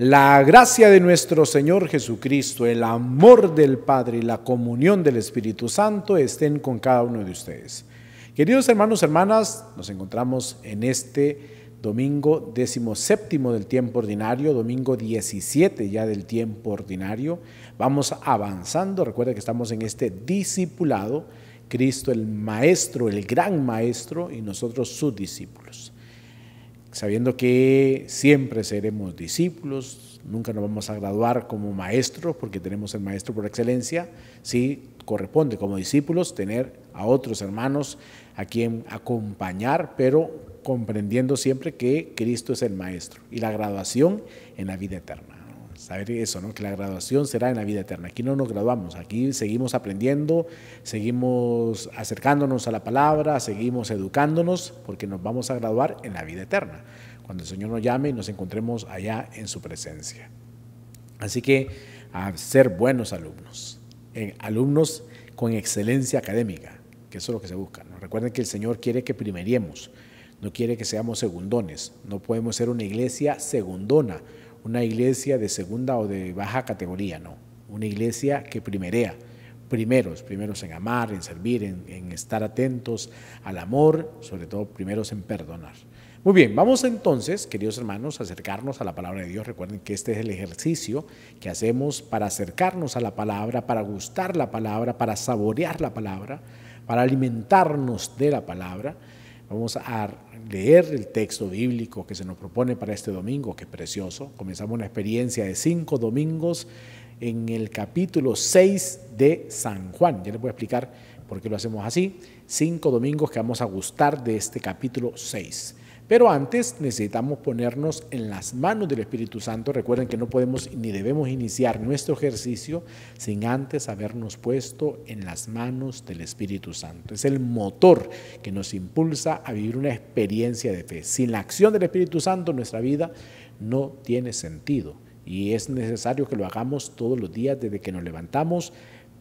La gracia de nuestro Señor Jesucristo, el amor del Padre y la comunión del Espíritu Santo estén con cada uno de ustedes. Queridos hermanos, hermanas, nos encontramos en este domingo 17 del tiempo ordinario, domingo 17 ya del tiempo ordinario. Vamos avanzando, recuerda que estamos en este discipulado, Cristo el Maestro, el gran Maestro y nosotros sus discípulos sabiendo que siempre seremos discípulos, nunca nos vamos a graduar como maestros, porque tenemos el maestro por excelencia, sí corresponde como discípulos tener a otros hermanos a quien acompañar, pero comprendiendo siempre que Cristo es el maestro y la graduación en la vida eterna ver eso, ¿no? que la graduación será en la vida eterna. Aquí no nos graduamos, aquí seguimos aprendiendo, seguimos acercándonos a la palabra, seguimos educándonos, porque nos vamos a graduar en la vida eterna, cuando el Señor nos llame y nos encontremos allá en su presencia. Así que a ser buenos alumnos, en eh, alumnos con excelencia académica, que eso es lo que se busca. Recuerden que el Señor quiere que primeriemos, no quiere que seamos segundones, no podemos ser una iglesia segundona una iglesia de segunda o de baja categoría, no. Una iglesia que primerea, primeros, primeros en amar, en servir, en, estar atentos al amor, sobre todo primeros en perdonar. Muy bien, vamos entonces, queridos hermanos, a acercarnos a la palabra de Dios. Recuerden que este es el ejercicio que hacemos para acercarnos a la palabra, para gustar la palabra, para saborear la palabra, para alimentarnos de la palabra. Vamos a leer el texto bíblico que se nos propone para este domingo, que es precioso. Comenzamos una experiencia de cinco domingos en el capítulo 6 de San Juan. Ya les voy a explicar por qué lo hacemos así. Cinco domingos que vamos a gustar de este capítulo 6. Pero antes necesitamos ponernos en las manos del Espíritu Santo. Recuerden que no podemos ni debemos iniciar nuestro ejercicio sin antes habernos puesto en las manos del Espíritu Santo. Es el motor que nos impulsa a vivir una experiencia de fe. Sin la acción del Espíritu Santo nuestra vida no tiene sentido. Y es necesario que lo hagamos todos los días desde que nos levantamos,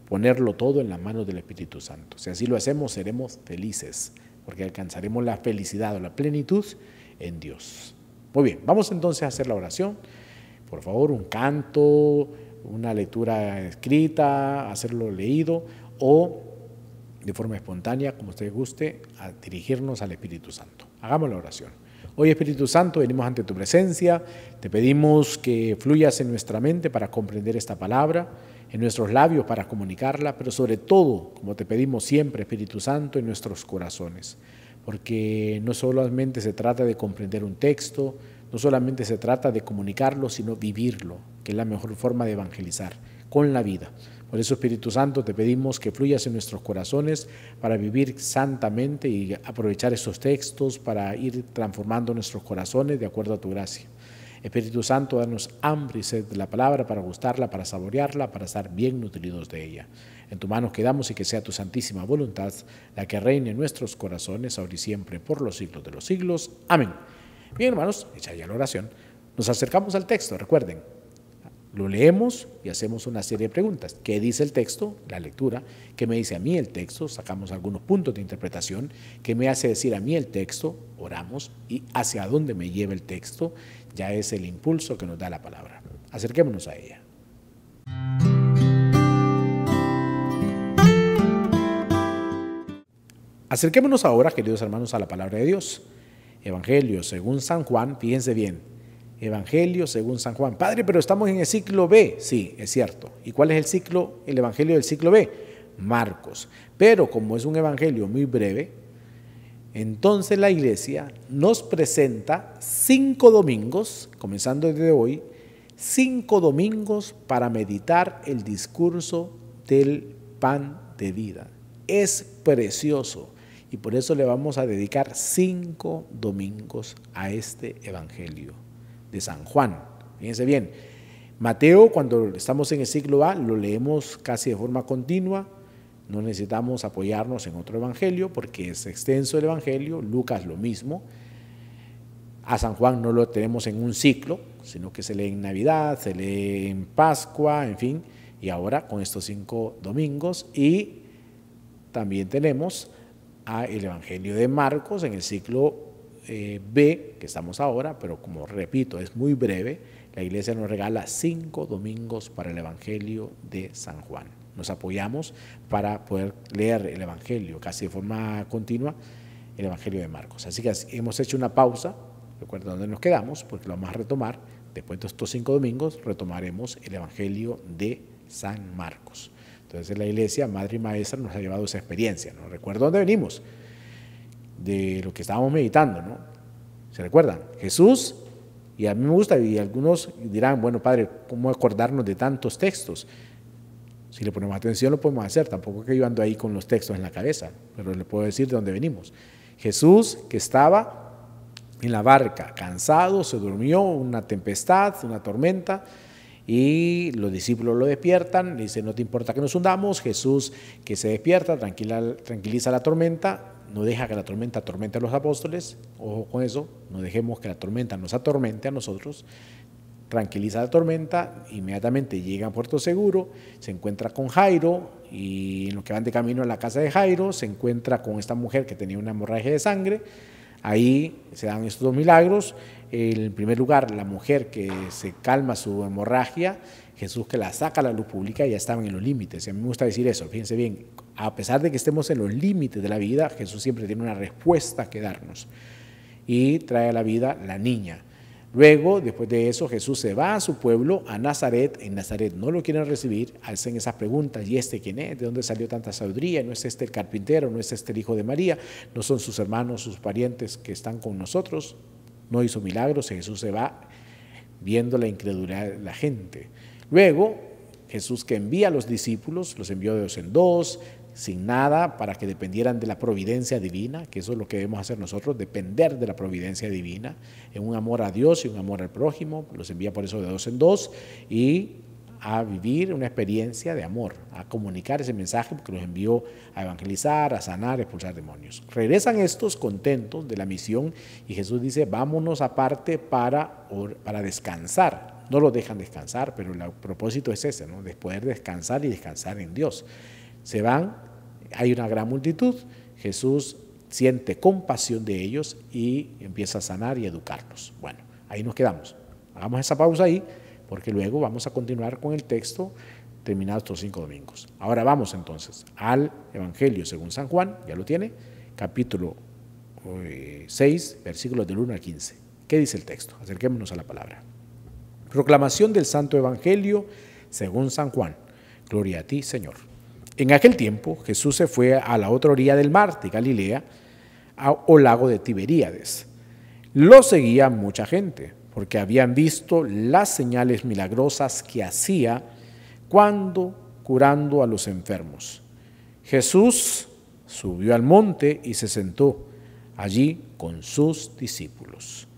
ponerlo todo en las manos del Espíritu Santo. Si así lo hacemos, seremos felices porque alcanzaremos la felicidad o la plenitud en Dios. Muy bien, vamos entonces a hacer la oración. Por favor, un canto, una lectura escrita, hacerlo leído o de forma espontánea, como usted guste, a dirigirnos al Espíritu Santo. Hagamos la oración. Hoy Espíritu Santo, venimos ante tu presencia, te pedimos que fluyas en nuestra mente para comprender esta palabra en nuestros labios para comunicarla, pero sobre todo, como te pedimos siempre, Espíritu Santo, en nuestros corazones. Porque no solamente se trata de comprender un texto, no solamente se trata de comunicarlo, sino vivirlo, que es la mejor forma de evangelizar, con la vida. Por eso, Espíritu Santo, te pedimos que fluyas en nuestros corazones para vivir santamente y aprovechar esos textos para ir transformando nuestros corazones de acuerdo a tu gracia. Espíritu Santo, danos hambre y sed de la palabra para gustarla, para saborearla, para estar bien nutridos de ella. En tu manos quedamos y que sea tu santísima voluntad la que reine en nuestros corazones ahora y siempre por los siglos de los siglos. Amén. Bien, hermanos, hecha ya la oración, nos acercamos al texto, recuerden. Lo leemos y hacemos una serie de preguntas. ¿Qué dice el texto? La lectura. ¿Qué me dice a mí el texto? Sacamos algunos puntos de interpretación. ¿Qué me hace decir a mí el texto? Oramos. ¿Y hacia dónde me lleva el texto? ya es el impulso que nos da la palabra. Acerquémonos a ella. Acerquémonos ahora, queridos hermanos, a la palabra de Dios. Evangelio según San Juan, fíjense bien. Evangelio según San Juan. Padre, pero estamos en el ciclo B. Sí, es cierto. ¿Y cuál es el ciclo, el evangelio del ciclo B? Marcos. Pero como es un evangelio muy breve, entonces la iglesia nos presenta cinco domingos, comenzando desde hoy, cinco domingos para meditar el discurso del pan de vida. Es precioso y por eso le vamos a dedicar cinco domingos a este Evangelio de San Juan. Fíjense bien, Mateo cuando estamos en el siglo A lo leemos casi de forma continua, no necesitamos apoyarnos en otro evangelio porque es extenso el evangelio, Lucas lo mismo. A San Juan no lo tenemos en un ciclo, sino que se lee en Navidad, se lee en Pascua, en fin, y ahora con estos cinco domingos. Y también tenemos al el Evangelio de Marcos en el ciclo eh, B, que estamos ahora, pero como repito, es muy breve. La iglesia nos regala cinco domingos para el Evangelio de San Juan nos apoyamos para poder leer el Evangelio casi de forma continua, el Evangelio de Marcos. Así que hemos hecho una pausa, recuerda dónde nos quedamos, porque lo vamos a retomar. Después de estos cinco domingos retomaremos el Evangelio de San Marcos. Entonces la iglesia, madre y maestra, nos ha llevado esa experiencia. ¿no? Recuerda dónde venimos, de lo que estábamos meditando, ¿no? ¿Se recuerdan? Jesús, y a mí me gusta, y algunos dirán, bueno, padre, ¿cómo acordarnos de tantos textos? Si le ponemos atención lo podemos hacer, tampoco que yo ando ahí con los textos en la cabeza, pero le puedo decir de dónde venimos. Jesús que estaba en la barca, cansado, se durmió, una tempestad, una tormenta, y los discípulos lo despiertan, le dicen, no te importa que nos hundamos, Jesús que se despierta, tranquiliza la tormenta, no deja que la tormenta atormente a los apóstoles, ojo con eso, no dejemos que la tormenta nos atormente a nosotros, tranquiliza la tormenta, inmediatamente llega a Puerto Seguro, se encuentra con Jairo y en lo que van de camino a la casa de Jairo se encuentra con esta mujer que tenía una hemorragia de sangre. Ahí se dan estos dos milagros. En primer lugar, la mujer que se calma su hemorragia, Jesús que la saca a la luz pública, ya estaban en los límites. a mí me gusta decir eso, fíjense bien, a pesar de que estemos en los límites de la vida, Jesús siempre tiene una respuesta que darnos. Y trae a la vida la niña Luego, después de eso, Jesús se va a su pueblo, a Nazaret. En Nazaret no lo quieren recibir, hacen esas preguntas, ¿y este quién es? ¿De dónde salió tanta sabiduría? ¿No es este el carpintero? ¿No es este el hijo de María? ¿No son sus hermanos, sus parientes que están con nosotros? No hizo milagros, y Jesús se va viendo la incredulidad de la gente. Luego, Jesús que envía a los discípulos, los envió de dos en dos, sin nada, para que dependieran de la providencia divina, que eso es lo que debemos hacer nosotros, depender de la providencia divina, en un amor a Dios y un amor al prójimo, los envía por eso de dos en dos, y a vivir una experiencia de amor, a comunicar ese mensaje porque los envió a evangelizar, a sanar, a expulsar demonios. Regresan estos contentos de la misión y Jesús dice, vámonos aparte para, para descansar. No los dejan descansar, pero el propósito es ese, ¿no? de poder descansar y descansar en Dios. Se van hay una gran multitud, Jesús siente compasión de ellos y empieza a sanar y educarlos. Bueno, ahí nos quedamos. Hagamos esa pausa ahí, porque luego vamos a continuar con el texto terminado estos cinco domingos. Ahora vamos entonces al Evangelio según San Juan, ya lo tiene, capítulo 6, eh, versículos del 1 al 15. ¿Qué dice el texto? Acerquémonos a la palabra. Proclamación del Santo Evangelio según San Juan. Gloria a ti, Señor. En aquel tiempo Jesús se fue a la otra orilla del mar de Galilea, a, o lago de Tiberíades. Lo seguía mucha gente, porque habían visto las señales milagrosas que hacía cuando curando a los enfermos. Jesús subió al monte y se sentó allí con sus discípulos.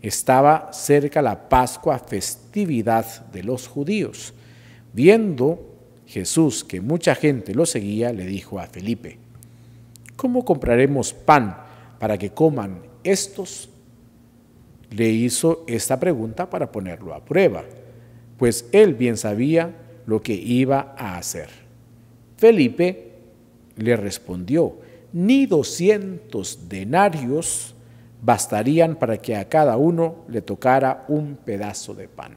Estaba cerca la Pascua, festividad de los judíos. Viendo Jesús, que mucha gente lo seguía, le dijo a Felipe, ¿cómo compraremos pan para que coman estos? Le hizo esta pregunta para ponerlo a prueba, pues él bien sabía lo que iba a hacer. Felipe le respondió, ni doscientos denarios bastarían para que a cada uno le tocara un pedazo de pan.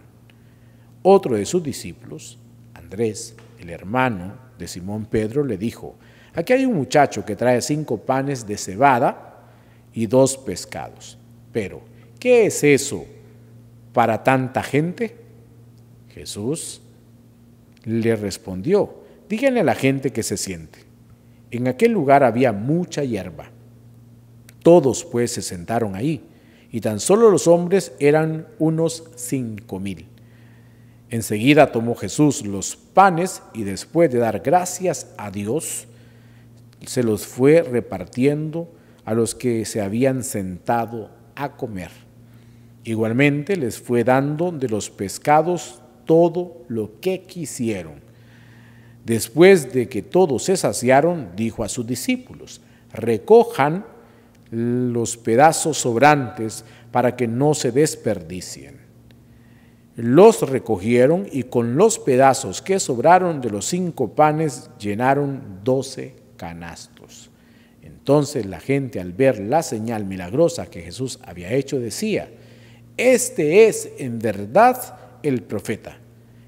Otro de sus discípulos, Andrés, el hermano de Simón Pedro, le dijo, aquí hay un muchacho que trae cinco panes de cebada y dos pescados. Pero, ¿qué es eso para tanta gente? Jesús le respondió, díganle a la gente que se siente. En aquel lugar había mucha hierba. Todos pues se sentaron ahí, y tan solo los hombres eran unos cinco mil. Enseguida tomó Jesús los panes y después de dar gracias a Dios, se los fue repartiendo a los que se habían sentado a comer. Igualmente les fue dando de los pescados todo lo que quisieron. Después de que todos se saciaron, dijo a sus discípulos, recojan los pedazos sobrantes para que no se desperdicien. Los recogieron y con los pedazos que sobraron de los cinco panes llenaron doce canastos. Entonces la gente al ver la señal milagrosa que Jesús había hecho decía, este es en verdad el profeta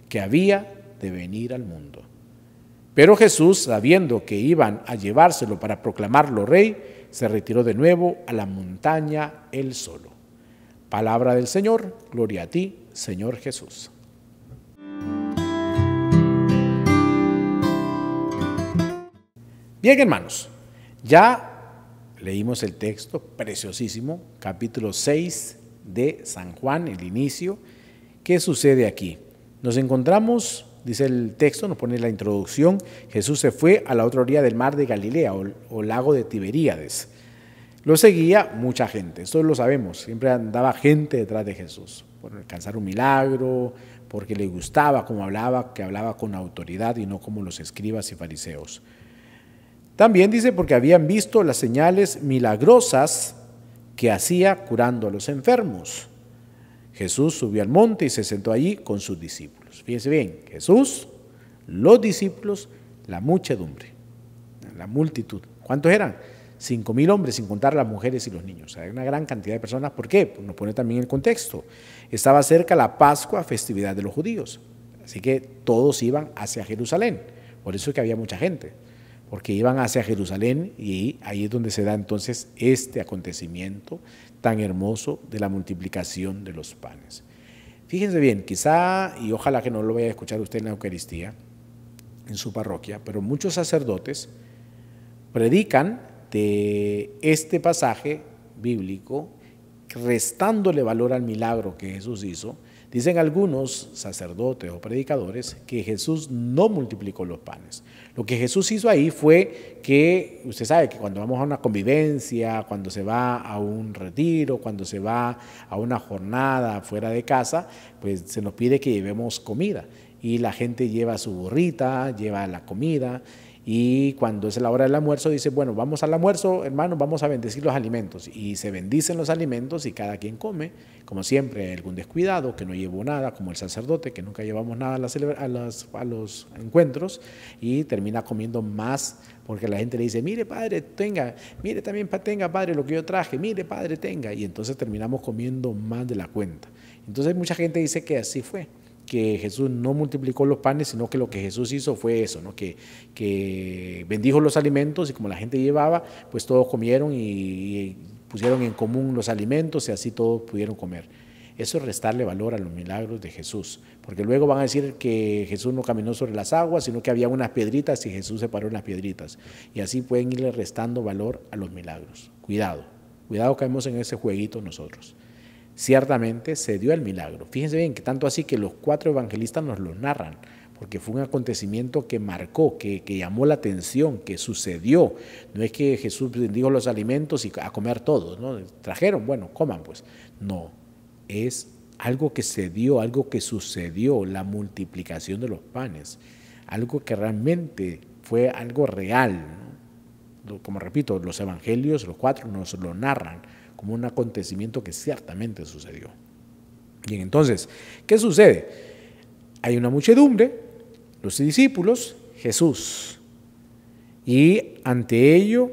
que había de venir al mundo. Pero Jesús, sabiendo que iban a llevárselo para proclamarlo rey, se retiró de nuevo a la montaña él solo. Palabra del Señor, gloria a ti, Señor Jesús. Bien, hermanos, ya leímos el texto preciosísimo, capítulo 6 de San Juan, el inicio. ¿Qué sucede aquí? Nos encontramos, dice el texto, nos pone la introducción, Jesús se fue a la otra orilla del mar de Galilea o, o lago de Tiberíades lo seguía mucha gente, eso lo sabemos, siempre andaba gente detrás de Jesús, por alcanzar un milagro, porque le gustaba como hablaba, que hablaba con autoridad y no como los escribas y fariseos. También dice porque habían visto las señales milagrosas que hacía curando a los enfermos. Jesús subió al monte y se sentó allí con sus discípulos. Fíjense bien, Jesús, los discípulos, la muchedumbre, la multitud. ¿Cuántos eran? 5.000 hombres, sin contar las mujeres y los niños. Hay una gran cantidad de personas. ¿Por qué? Pues nos pone también el contexto. Estaba cerca la Pascua, festividad de los judíos. Así que todos iban hacia Jerusalén. Por eso es que había mucha gente, porque iban hacia Jerusalén y ahí es donde se da entonces este acontecimiento tan hermoso de la multiplicación de los panes. Fíjense bien, quizá, y ojalá que no lo vaya a escuchar usted en la Eucaristía, en su parroquia, pero muchos sacerdotes predican de este pasaje bíblico, restándole valor al milagro que Jesús hizo, dicen algunos sacerdotes o predicadores que Jesús no multiplicó los panes. Lo que Jesús hizo ahí fue que, usted sabe que cuando vamos a una convivencia, cuando se va a un retiro, cuando se va a una jornada fuera de casa, pues se nos pide que llevemos comida. Y la gente lleva su burrita, lleva la comida, y cuando es la hora del almuerzo, dice, bueno, vamos al almuerzo, hermano, vamos a bendecir los alimentos. Y se bendicen los alimentos y cada quien come, como siempre, algún descuidado, que no llevó nada, como el sacerdote, que nunca llevamos nada a, a los encuentros, y termina comiendo más, porque la gente le dice, mire padre, tenga, mire también tenga padre lo que yo traje, mire padre, tenga. Y entonces terminamos comiendo más de la cuenta. Entonces mucha gente dice que así fue que Jesús no multiplicó los panes, sino que lo que Jesús hizo fue eso, ¿no? que, que bendijo los alimentos y como la gente llevaba, pues todos comieron y, pusieron en común los alimentos y así todos pudieron comer. Eso es restarle valor a los milagros de Jesús, porque luego van a decir que Jesús no caminó sobre las aguas, sino que había unas piedritas y Jesús separó las piedritas. Y así pueden irle restando valor a los milagros. Cuidado, cuidado caemos en ese jueguito nosotros ciertamente se dio el milagro. Fíjense bien que tanto así que los cuatro evangelistas nos lo narran, porque fue un acontecimiento que marcó, que, llamó la atención, que sucedió. No es que Jesús bendijo los alimentos y a comer todos, ¿no? Trajeron, bueno, coman pues. No, es algo que se dio, algo que sucedió, la multiplicación de los panes, algo que realmente fue algo real. Como repito, los evangelios, los cuatro, nos lo narran como un acontecimiento que ciertamente sucedió. Bien, entonces, ¿qué sucede? Hay una muchedumbre, los discípulos, Jesús. Y ante ello,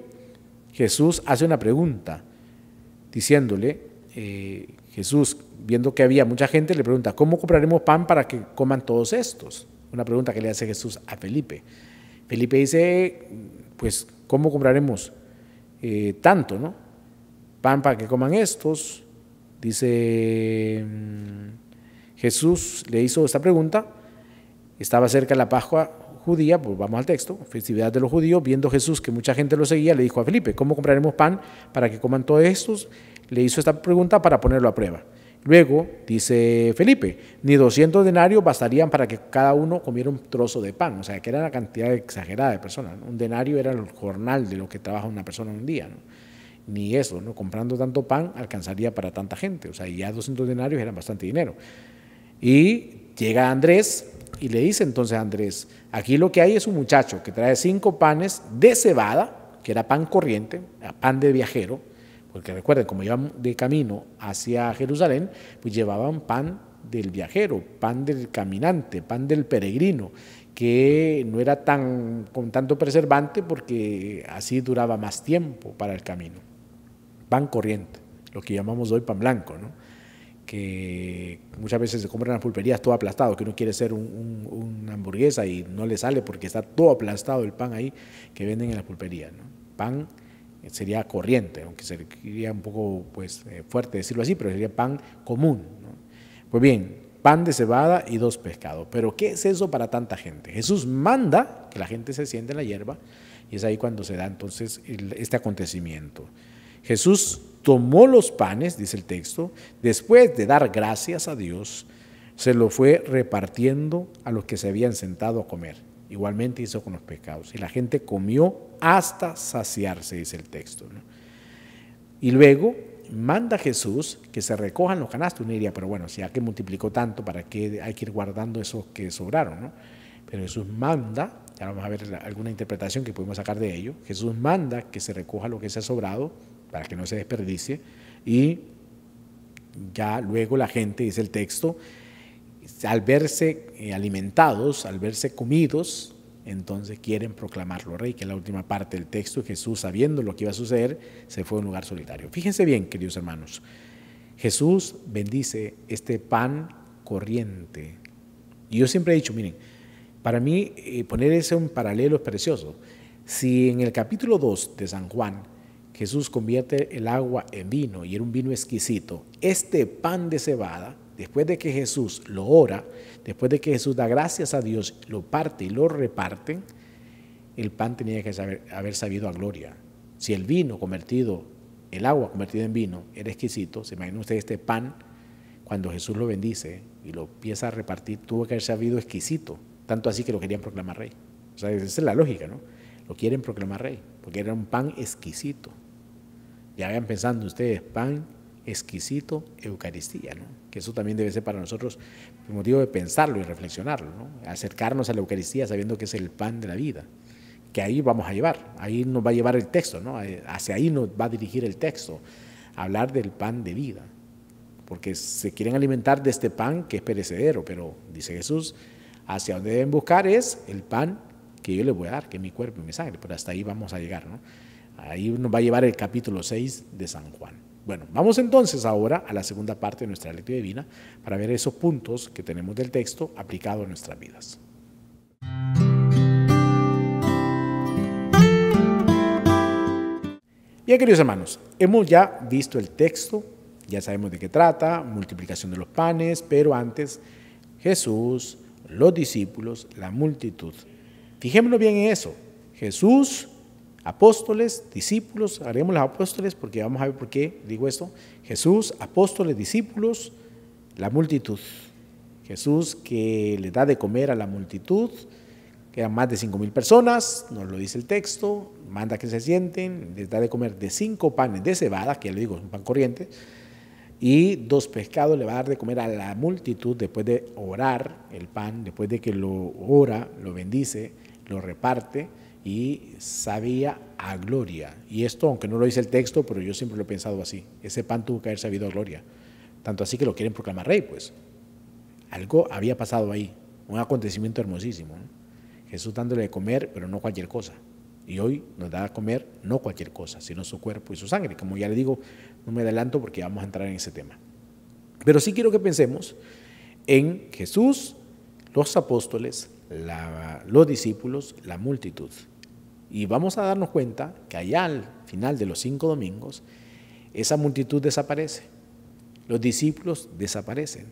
Jesús hace una pregunta, diciéndole, eh, Jesús, viendo que había mucha gente, le pregunta, ¿cómo compraremos pan para que coman todos estos? Una pregunta que le hace Jesús a Felipe. Felipe dice, pues, ¿cómo compraremos eh, tanto? ¿no? pan para que coman estos. Dice mm, Jesús, le hizo esta pregunta, estaba cerca de la Pascua judía, pues vamos al texto, festividad de los judíos, viendo Jesús que mucha gente lo seguía, le dijo a Felipe, ¿cómo compraremos pan para que coman todos estos? Le hizo esta pregunta para ponerlo a prueba. Luego, dice Felipe, ni 200 denarios bastarían para que cada uno comiera un trozo de pan, o sea, que era una cantidad exagerada de personas. Un denario era el jornal de lo que trabaja una persona un día. ¿no? ni eso, ¿no? Comprando tanto pan alcanzaría para tanta gente, o sea, ya 200 denarios eran bastante dinero. Y llega Andrés y le dice entonces a Andrés, aquí lo que hay es un muchacho que trae cinco panes de cebada, que era pan corriente, pan de viajero, porque recuerden, como iban de camino hacia Jerusalén, pues llevaban pan del viajero, pan del caminante, pan del peregrino, que no era tan con tanto preservante porque así duraba más tiempo para el camino pan corriente, lo que llamamos hoy pan blanco, que muchas veces se compran las pulperías todo aplastado, que uno quiere hacer una hamburguesa y no le sale porque está todo aplastado el pan ahí que venden en las pulperías. Pan sería corriente, aunque sería un poco pues, eh, fuerte decirlo así, pero sería pan común. Pues bien, pan de cebada y dos pescados. Pero ¿qué es eso para tanta gente? Jesús manda que la gente se siente en la hierba y es ahí cuando se da entonces este acontecimiento. Jesús tomó los panes, dice el texto, después de dar gracias a Dios, se lo fue repartiendo a los que se habían sentado a comer. Igualmente hizo con los pecados. Y la gente comió hasta saciarse, dice el texto. Y luego manda Jesús que se recojan los canastos. Uno diría, pero bueno, si ya que multiplicó tanto, ¿para qué hay que ir guardando esos que sobraron? Pero Jesús manda, ya vamos a ver alguna interpretación que podemos sacar de ello, Jesús manda que se recoja lo que se ha sobrado para que no se desperdicie. Y ya luego la gente, dice el texto, al verse eh, alimentados, al verse comidos, entonces quieren proclamarlo rey, que es la última parte del texto. Jesús, sabiendo lo que iba a suceder, se fue a un lugar solitario. Fíjense bien, queridos hermanos, Jesús bendice este pan corriente. Y yo siempre he dicho, miren, para mí eh, poner ese un paralelo es precioso. Si en el capítulo 2 de San Juan Jesús convierte el agua en vino y era un vino exquisito. Este pan de cebada, después de que Jesús lo ora, después de que Jesús da gracias a Dios, lo parte y lo reparten, el pan tenía que haber sabido a gloria. Si el vino convertido, el agua convertida en vino, era exquisito, se imagina usted este pan, cuando Jesús lo bendice y lo empieza a repartir, tuvo que haber sabido exquisito, tanto así que lo querían proclamar rey. esa es la lógica, ¿no? Lo quieren proclamar rey, porque era un pan exquisito ya vayan pensando ustedes, pan exquisito, Eucaristía, ¿no? que eso también debe ser para nosotros el motivo de pensarlo y reflexionarlo, ¿no? acercarnos a la Eucaristía sabiendo que es el pan de la vida, que ahí vamos a llevar, ahí nos va a llevar el texto, ¿no? Eh, hacia ahí nos va a dirigir el texto, hablar del pan de vida, porque se quieren alimentar de este pan que es perecedero, pero dice Jesús, hacia donde deben buscar es el pan que yo les voy a dar, que es mi cuerpo y mi sangre, pero hasta ahí vamos a llegar. ¿no? Ahí nos va a llevar el capítulo 6 de San Juan. Bueno, vamos entonces ahora a la segunda parte de nuestra lectura divina para ver esos puntos que tenemos del texto aplicado a nuestras vidas. Bien, queridos hermanos, hemos ya visto el texto, ya sabemos de qué trata, multiplicación de los panes, pero antes Jesús, los discípulos, la multitud. Fijémonos bien en eso. Jesús Apóstoles, discípulos, haremos los apóstoles porque vamos a ver por qué digo esto. Jesús, apóstoles, discípulos, la multitud. Jesús que le da de comer a la multitud, que eran más de cinco mil personas, nos lo dice el texto, manda que se sienten, les da de comer de cinco panes de cebada, que ya le digo, es un pan corriente, y dos pescados le va a dar de comer a la multitud después de orar el pan, después de que lo ora, lo bendice, lo reparte y sabía a gloria. Y esto, aunque no lo dice el texto, pero yo siempre lo he pensado así. Ese pan tuvo que haber sabido a gloria. Tanto así que lo quieren proclamar rey, pues. Algo había pasado ahí, un acontecimiento hermosísimo. Jesús dándole de comer, pero no cualquier cosa. Y hoy nos da a comer no cualquier cosa, sino su cuerpo y su sangre. Como ya le digo, no me adelanto porque vamos a entrar en ese tema. Pero sí quiero que pensemos en Jesús, los apóstoles, los discípulos, la multitud. Y vamos a darnos cuenta que allá al final de los cinco domingos, esa multitud desaparece, los discípulos desaparecen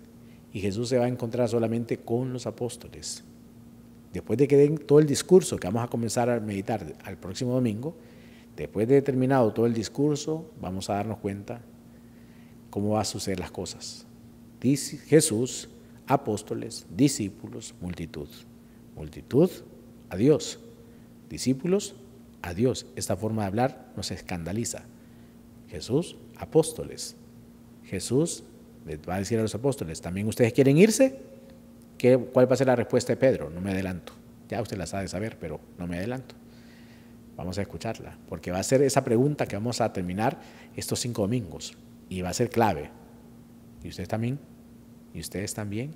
y Jesús se va a encontrar solamente con los apóstoles. Después de que den todo el discurso que vamos a comenzar a meditar al próximo domingo, después de terminado todo el discurso, vamos a darnos cuenta cómo va a suceder las cosas. Dice Jesús, apóstoles, discípulos, multitud. Multitud adiós discípulos a Dios. Esta forma de hablar nos escandaliza. Jesús, apóstoles. Jesús les va a decir a los apóstoles, ¿también ustedes quieren irse? ¿Qué, ¿Cuál va a ser la respuesta de Pedro? No me adelanto. Ya usted la sabe saber, pero no me adelanto. Vamos a escucharla, porque va a ser esa pregunta que vamos a terminar estos cinco domingos y va a ser clave. ¿Y ustedes también? ¿Y ustedes también?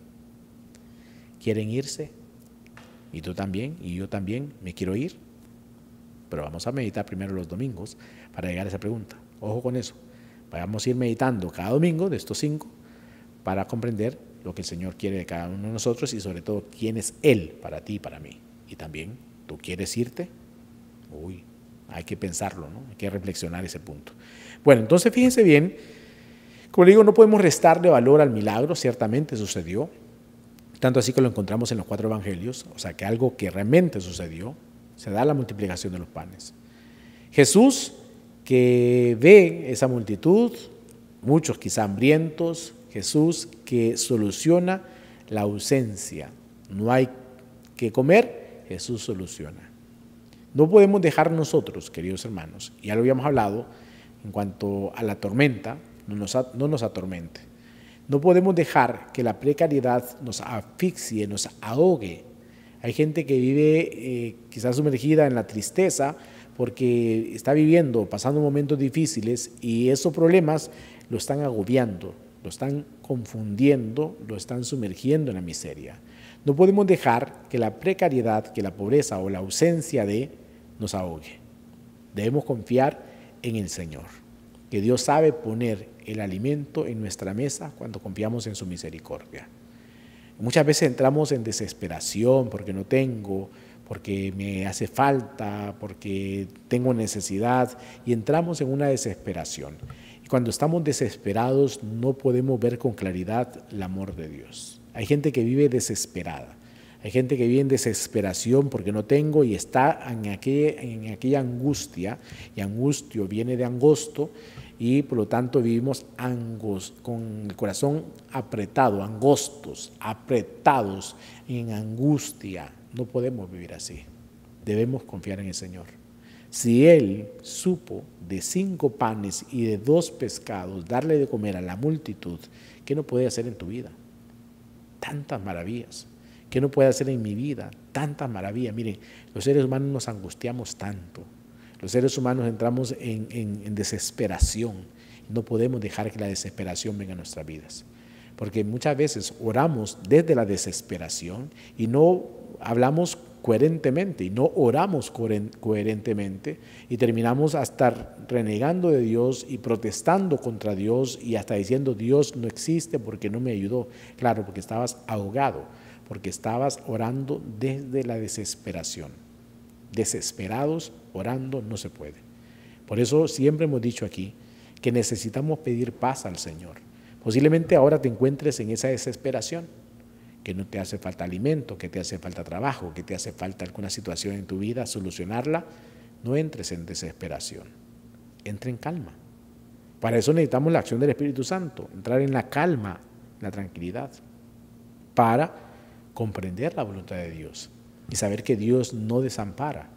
¿Quieren irse? y tú también, y yo también, me quiero ir. Pero vamos a meditar primero los domingos para llegar a esa pregunta. Ojo con eso. Vamos a ir meditando cada domingo de estos cinco para comprender lo que el Señor quiere de cada uno de nosotros y sobre todo quién es Él para ti y para mí. Y también, ¿tú quieres irte? Uy, hay que pensarlo, ¿no? Hay que reflexionar ese punto. Bueno, entonces fíjense bien, como le digo, no podemos restarle valor al milagro, ciertamente sucedió, tanto así que lo encontramos en los cuatro evangelios, o sea que algo que realmente sucedió, se da la multiplicación de los panes. Jesús, que ve esa multitud, muchos quizá hambrientos, Jesús que soluciona la ausencia. No hay que comer, Jesús soluciona. No podemos dejar nosotros, queridos hermanos, ya lo habíamos hablado, en cuanto a la tormenta, no nos, no nos atormente. No podemos dejar que la precariedad nos asfixie, nos ahogue. Hay gente que vive eh, quizás sumergida en la tristeza porque está viviendo, pasando momentos difíciles y esos problemas lo están agobiando, lo están confundiendo, lo están sumergiendo en la miseria. No podemos dejar que la precariedad, que la pobreza o la ausencia de nos ahogue. Debemos confiar en el Señor, que Dios sabe poner el alimento en nuestra mesa cuando confiamos en su misericordia. Muchas veces entramos en desesperación porque no tengo, porque me hace falta, porque tengo necesidad y entramos en una desesperación. Y cuando estamos desesperados no podemos ver con claridad el amor de Dios. Hay gente que vive desesperada. Hay gente que vive en desesperación porque no tengo y está en aquella, en aquella angustia, y angustio viene de angosto, y por lo tanto vivimos con el corazón apretado, angostos, apretados, en angustia. No podemos vivir así. Debemos confiar en el Señor. Si Él supo de cinco panes y de dos pescados darle de comer a la multitud, ¿qué no puede hacer en tu vida? Tantas maravillas. ¿Qué no puede hacer en mi vida? Tantas maravillas. Miren, los seres humanos nos angustiamos tanto los seres humanos entramos en, desesperación. No podemos dejar que la desesperación venga a nuestras vidas. Porque muchas veces oramos desde la desesperación y no hablamos coherentemente y no oramos coherentemente y terminamos hasta renegando de Dios y protestando contra Dios y hasta diciendo Dios no existe porque no me ayudó. Claro, porque estabas ahogado, porque estabas orando desde la desesperación. Desesperados Orando no se puede. Por eso siempre hemos dicho aquí que necesitamos pedir paz al Señor. Posiblemente ahora te encuentres en esa desesperación, que no te hace falta alimento, que te hace falta trabajo, que te hace falta alguna situación en tu vida, solucionarla. No entres en desesperación, entra en calma. Para eso necesitamos la acción del Espíritu Santo, entrar en la calma, la tranquilidad, para comprender la voluntad de Dios y saber que Dios no desampara,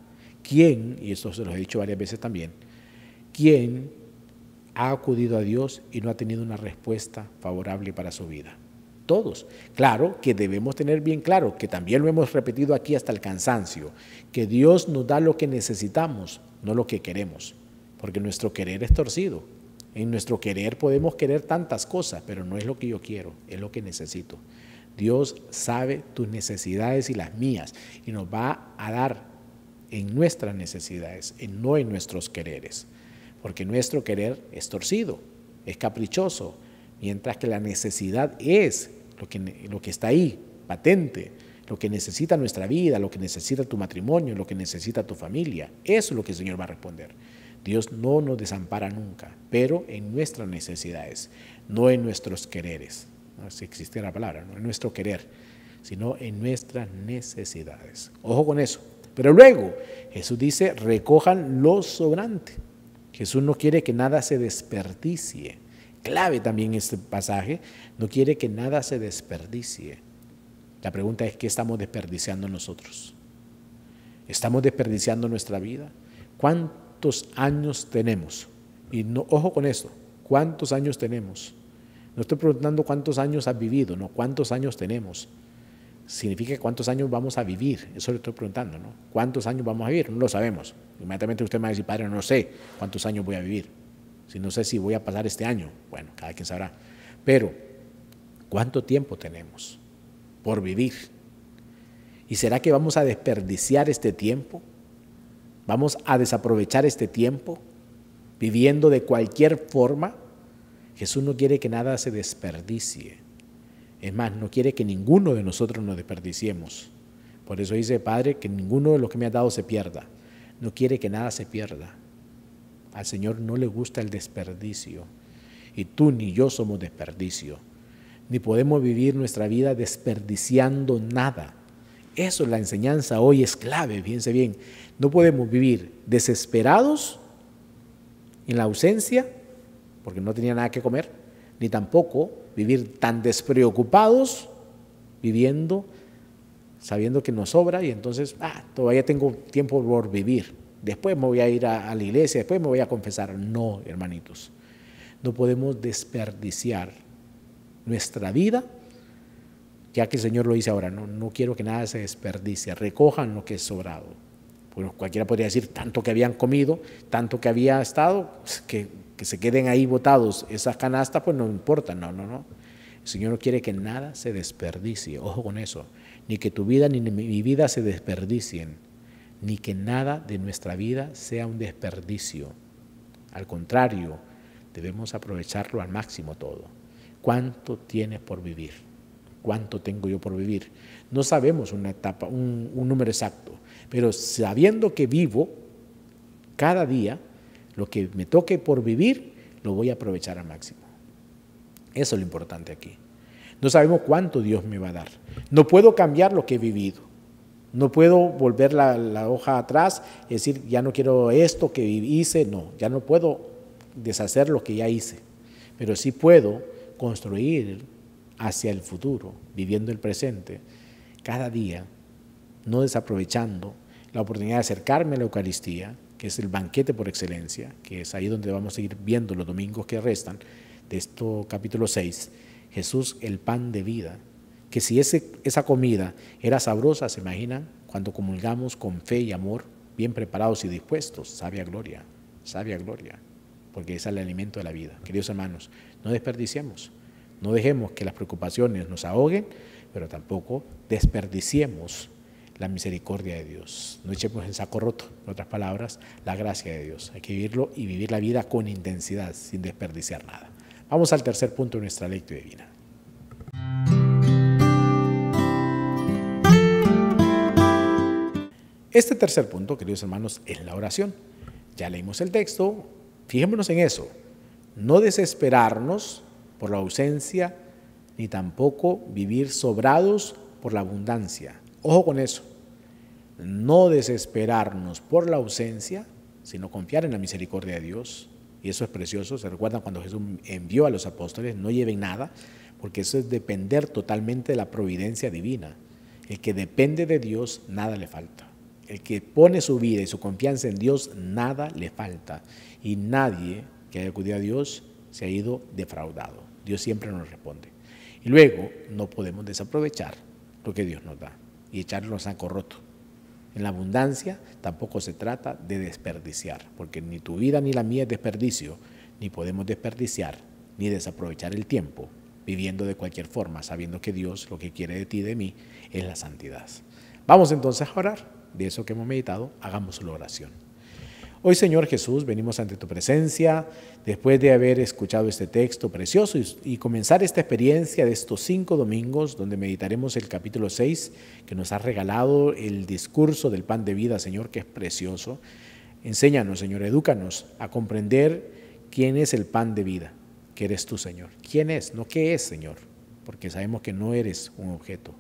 ¿Quién, y esto se lo he dicho varias veces también, quién ha acudido a Dios y no ha tenido una respuesta favorable para su vida? todos. Claro que debemos tener bien claro, que también lo hemos repetido aquí hasta el cansancio, que Dios nos da lo que necesitamos, no lo que queremos, porque nuestro querer es torcido. En nuestro querer podemos querer tantas cosas, pero no es lo que yo quiero, es lo que necesito. Dios sabe tus necesidades y las mías y nos va a dar en nuestras necesidades, no en nuestros quereres, porque nuestro querer es torcido, es caprichoso, mientras que la necesidad es lo que, lo que está ahí, patente, lo que necesita nuestra vida, lo que necesita tu matrimonio, lo que necesita tu familia. Eso es lo que el Señor va a responder. Dios no nos desampara nunca, pero en nuestras necesidades, no en nuestros quereres, ¿no? si existiera la palabra, no en nuestro querer, sino en nuestras necesidades. Ojo con eso, pero luego Jesús dice, recojan lo sobrante. Jesús no quiere que nada se desperdicie. Clave también este pasaje, no quiere que nada se desperdicie. La pregunta es, ¿qué estamos desperdiciando nosotros? ¿Estamos desperdiciando nuestra vida? ¿Cuántos años tenemos? Y no, ojo con esto, ¿cuántos años tenemos? No estoy preguntando cuántos años has vivido, no, cuántos años tenemos significa cuántos años vamos a vivir. Eso le estoy preguntando, ¿no? ¿Cuántos años vamos a vivir? No lo sabemos. Inmediatamente usted me va padre, no sé cuántos años voy a vivir. Si no sé si voy a pasar este año, bueno, cada quien sabrá. Pero, ¿cuánto tiempo tenemos por vivir? ¿Y será que vamos a desperdiciar este tiempo? ¿Vamos a desaprovechar este tiempo viviendo de cualquier forma? Jesús no quiere que nada se desperdicie. Es más, no quiere que ninguno de nosotros nos desperdiciemos. Por eso dice, Padre, que ninguno de los que me ha dado se pierda. No quiere que nada se pierda. Al Señor no le gusta el desperdicio. Y tú ni yo somos desperdicio. Ni podemos vivir nuestra vida desperdiciando nada. Eso es la enseñanza hoy es clave, fíjense bien. No podemos vivir desesperados en la ausencia, porque no tenía nada que comer ni tampoco vivir tan despreocupados viviendo sabiendo que nos sobra y entonces, ah, todavía tengo tiempo por vivir. Después me voy a ir a, la iglesia, después me voy a confesar. No, hermanitos, no podemos desperdiciar nuestra vida, ya que el Señor lo dice ahora, no, no quiero que nada se desperdicie, recojan lo que es sobrado. Bueno, cualquiera podría decir, tanto que habían comido, tanto que había estado, pues, que que se queden ahí botados esas canastas, pues no importa, no, no, no. El Señor no quiere que nada se desperdicie, ojo con eso, ni que tu vida ni mi vida se desperdicien, ni que nada de nuestra vida sea un desperdicio. Al contrario, debemos aprovecharlo al máximo todo. ¿Cuánto tienes por vivir? ¿Cuánto tengo yo por vivir? No sabemos una etapa, un número exacto, pero sabiendo que vivo cada día, lo que me toque por vivir, lo voy a aprovechar al máximo. Eso es lo importante aquí. No sabemos cuánto Dios me va a dar. No puedo cambiar lo que he vivido. No puedo volver la, hoja atrás y decir, ya no quiero esto que hice. No, ya no puedo deshacer lo que ya hice. Pero sí puedo construir hacia el futuro, viviendo el presente, cada día, no desaprovechando la oportunidad de acercarme a la Eucaristía, que es el banquete por excelencia, que es ahí donde vamos a ir viendo los domingos que restan de esto capítulo 6, Jesús el pan de vida, que si ese, esa comida era sabrosa, se imaginan, cuando comulgamos con fe y amor, bien preparados y dispuestos, sabia gloria, sabia gloria, porque es el alimento de la vida. Queridos hermanos, no desperdiciemos, no dejemos que las preocupaciones nos ahoguen, pero tampoco desperdiciemos la misericordia de Dios. No echemos el saco roto, en otras palabras, la gracia de Dios. Hay que vivirlo y vivir la vida con intensidad, sin desperdiciar nada. Vamos al tercer punto de nuestra lectura divina. Este tercer punto, queridos hermanos, es la oración. Ya leímos el texto, fijémonos en eso. No desesperarnos por la ausencia, ni tampoco vivir sobrados por la abundancia Ojo con eso. No desesperarnos por la ausencia, sino confiar en la misericordia de Dios. Y eso es precioso. ¿Se recuerdan cuando Jesús envió a los apóstoles? No lleven nada, porque eso es depender totalmente de la providencia divina. El que depende de Dios, nada le falta. El que pone su vida y su confianza en Dios, nada le falta. Y nadie que haya acudido a Dios se ha ido defraudado. Dios siempre nos responde. Y luego no podemos desaprovechar lo que Dios nos da y echarlo a saco roto. En la abundancia tampoco se trata de desperdiciar, porque ni tu vida ni la mía es desperdicio, ni podemos desperdiciar ni desaprovechar el tiempo viviendo de cualquier forma, sabiendo que Dios lo que quiere de ti y de mí es la santidad. Vamos entonces a orar. De eso que hemos meditado, hagamos la oración. Hoy, Señor Jesús, venimos ante tu presencia, después de haber escuchado este texto precioso y, comenzar esta experiencia de estos cinco domingos, donde meditaremos el capítulo 6, que nos ha regalado el discurso del pan de vida, Señor, que es precioso. Enséñanos, Señor, edúcanos a comprender quién es el pan de vida, que eres tú, Señor. ¿Quién es? No qué es, Señor, porque sabemos que no eres un objeto,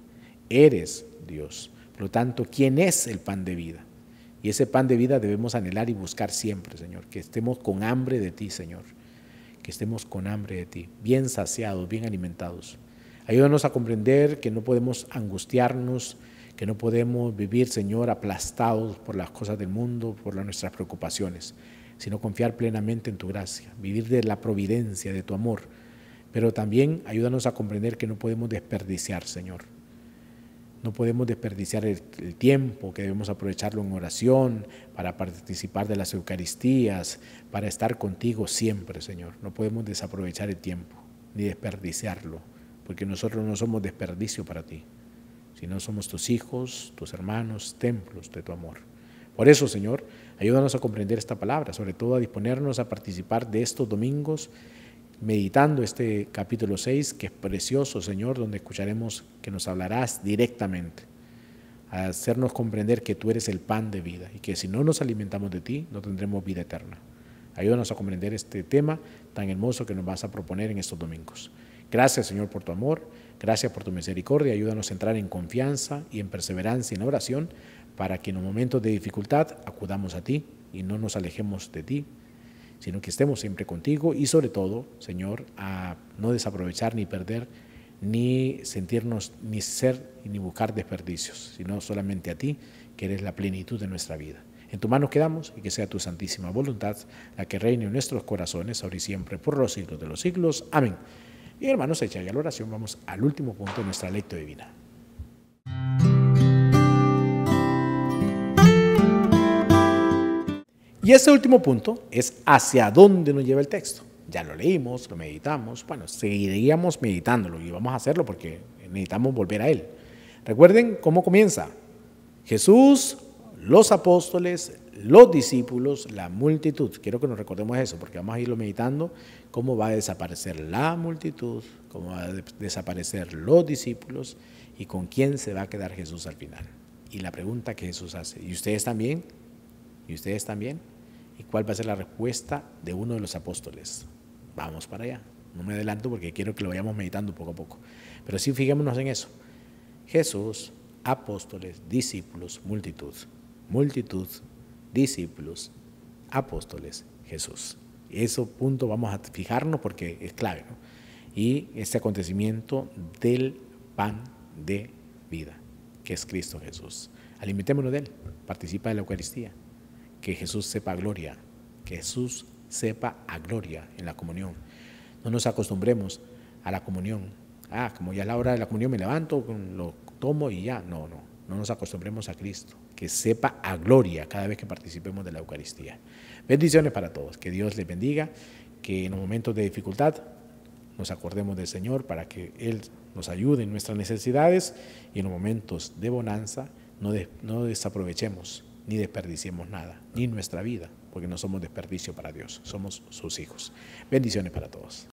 eres Dios. Por lo tanto, ¿quién es el pan de vida? Y ese pan de vida debemos anhelar y buscar siempre, Señor, que estemos con hambre de ti, Señor, que estemos con hambre de ti, bien saciados, bien alimentados. Ayúdanos a comprender que no podemos angustiarnos, que no podemos vivir, Señor, aplastados por las cosas del mundo, por nuestras preocupaciones, sino confiar plenamente en tu gracia, vivir de la providencia, de tu amor. Pero también ayúdanos a comprender que no podemos desperdiciar, Señor, no podemos desperdiciar el, tiempo, que debemos aprovecharlo en oración, para participar de las Eucaristías, para estar contigo siempre, Señor. No podemos desaprovechar el tiempo, ni desperdiciarlo, porque nosotros no somos desperdicio para ti, sino somos tus hijos, tus hermanos, templos de tu amor. Por eso, Señor, ayúdanos a comprender esta palabra, sobre todo a disponernos a participar de estos domingos meditando este capítulo 6, que es precioso, Señor, donde escucharemos que nos hablarás directamente, a hacernos comprender que tú eres el pan de vida y que si no nos alimentamos de ti, no tendremos vida eterna. Ayúdanos a comprender este tema tan hermoso que nos vas a proponer en estos domingos. Gracias, Señor, por tu amor, gracias por tu misericordia, ayúdanos a entrar en confianza y en perseverancia y en oración para que en los momentos de dificultad acudamos a ti y no nos alejemos de ti sino que estemos siempre contigo y sobre todo, Señor, a no desaprovechar ni perder, ni sentirnos, ni ser, ni buscar desperdicios, sino solamente a ti, que eres la plenitud de nuestra vida. En tu mano quedamos y que sea tu santísima voluntad la que reine en nuestros corazones ahora y siempre por los siglos de los siglos. Amén. Y hermanos, hecha ya la oración, vamos al último punto de nuestra lectura divina. Y ese último punto es hacia dónde nos lleva el texto. Ya lo leímos, lo meditamos, bueno, seguiríamos meditándolo y vamos a hacerlo porque necesitamos volver a él. Recuerden cómo comienza. Jesús, los apóstoles, los discípulos, la multitud. Quiero que nos recordemos eso porque vamos a irlo meditando, cómo va a desaparecer la multitud, cómo va a desaparecer los discípulos y con quién se va a quedar Jesús al final. Y la pregunta que Jesús hace, ¿y ustedes también? ¿Y ustedes también? y cuál va a ser la respuesta de uno de los apóstoles. Vamos para allá. No me adelanto porque quiero que lo vayamos meditando poco a poco. Pero sí fijémonos en eso. Jesús, apóstoles, discípulos, multitud. Multitud, discípulos, apóstoles, Jesús. Eso punto vamos a fijarnos porque es clave. Y este acontecimiento del pan de vida, que es Cristo Jesús. Alimentémonos de Él, participa de la Eucaristía que Jesús sepa gloria, que Jesús sepa a gloria en la comunión. No nos acostumbremos a la comunión. Ah, como ya es la hora de la comunión, me levanto, lo tomo y ya. No, no, no nos acostumbremos a Cristo. Que sepa a gloria cada vez que participemos de la Eucaristía. Bendiciones para todos. Que Dios les bendiga. Que en los momentos de dificultad nos acordemos del Señor para que Él nos ayude en nuestras necesidades y en los momentos de bonanza no, no desaprovechemos ni desperdiciemos nada, ni nuestra vida, porque no somos desperdicio para Dios, somos sus hijos. Bendiciones para todos.